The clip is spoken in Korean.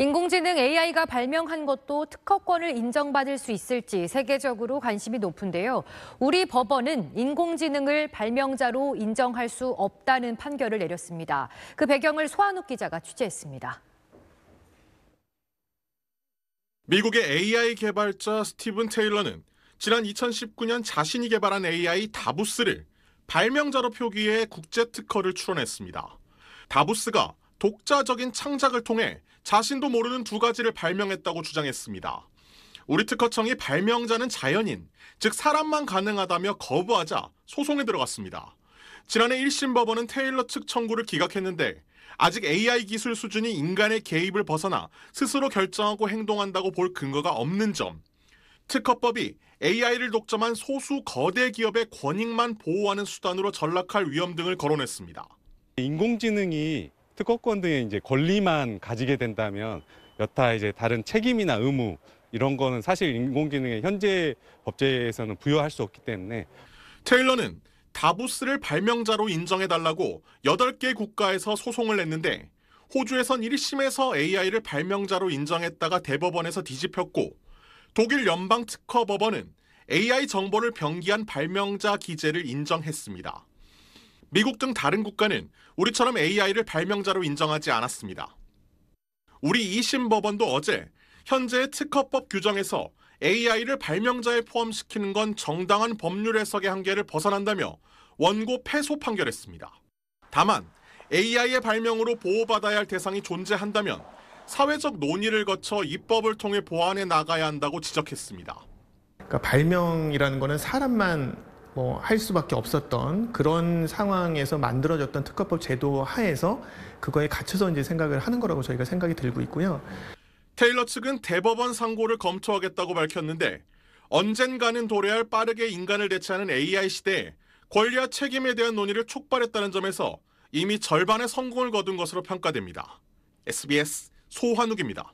인공지능 AI가 발명한 것도 특허권을 인정받을 수 있을지 세계적으로 관심이 높은데요. 우리 법원은 인공지능을 발명자로 인정할 수 없다는 판결을 내렸습니다. 그 배경을 소한욱 기자가 취재했습니다. 미국의 AI 개발자 스티븐 테일러는 지난 2019년 자신이 개발한 AI 다부스를 발명자로 표기해 국제 특허를 출원했습니다. 다부스가 독자적인 창작을 통해 자신도 모르는 두 가지를 발명했다고 주장했습니다. 우리 특허청이 발명자는 자연인, 즉 사람만 가능하다며 거부하자 소송에 들어갔습니다. 지난해 1심 법원은 테일러 측 청구를 기각했는데 아직 AI 기술 수준이 인간의 개입을 벗어나 스스로 결정하고 행동한다고 볼 근거가 없는 점, 특허법이 AI를 독점한 소수 거대 기업의 권익만 보호하는 수단으로 전락할 위험 등을 거론했습니다. 인공지능이 특허권 등의 이제 권리만 가지게 된다면 여타 이제 다른 책임이나 의무 이런 거는 사실 인공지능의 현재 법제에서는 부여할 수 없기 때문에 테일러는 다보스를 발명자로 인정해달라고 8개 국가에서 소송을 냈는데 호주에선 1심에서 AI를 발명자로 인정했다가 대법원에서 뒤집혔고 독일 연방특허법원은 AI 정보를 병기한 발명자 기재를 인정했습니다. 미국 등 다른 국가는 우리처럼 AI를 발명자로 인정하지 않았습니다. 우리 2심 법원도 어제 현재의 특허법 규정에서 AI를 발명자에 포함시키는 건 정당한 법률 해석의 한계를 벗어난다며 원고 패소 판결했습니다. 다만 AI의 발명으로 보호받아야 할 대상이 존재한다면 사회적 논의를 거쳐 입법을 통해 보완해 나가야 한다고 지적했습니다. 그러니까 발명이라는 것은 사람만 뭐할 수밖에 없었던 그런 상황에서 만들어졌던 특허법 제도 하에서 그거에 갇혀서 이제 생각을 하는 거라고 저희가 생각이 들고 있고요. 테일러 측은 대법원 상고를 검토하겠다고 밝혔는데 언젠가는 도래할 빠르게 인간을 대체하는 AI 시대에 권리와 책임에 대한 논의를 촉발했다는 점에서 이미 절반의 성공을 거둔 것으로 평가됩니다. SBS 소환욱입니다.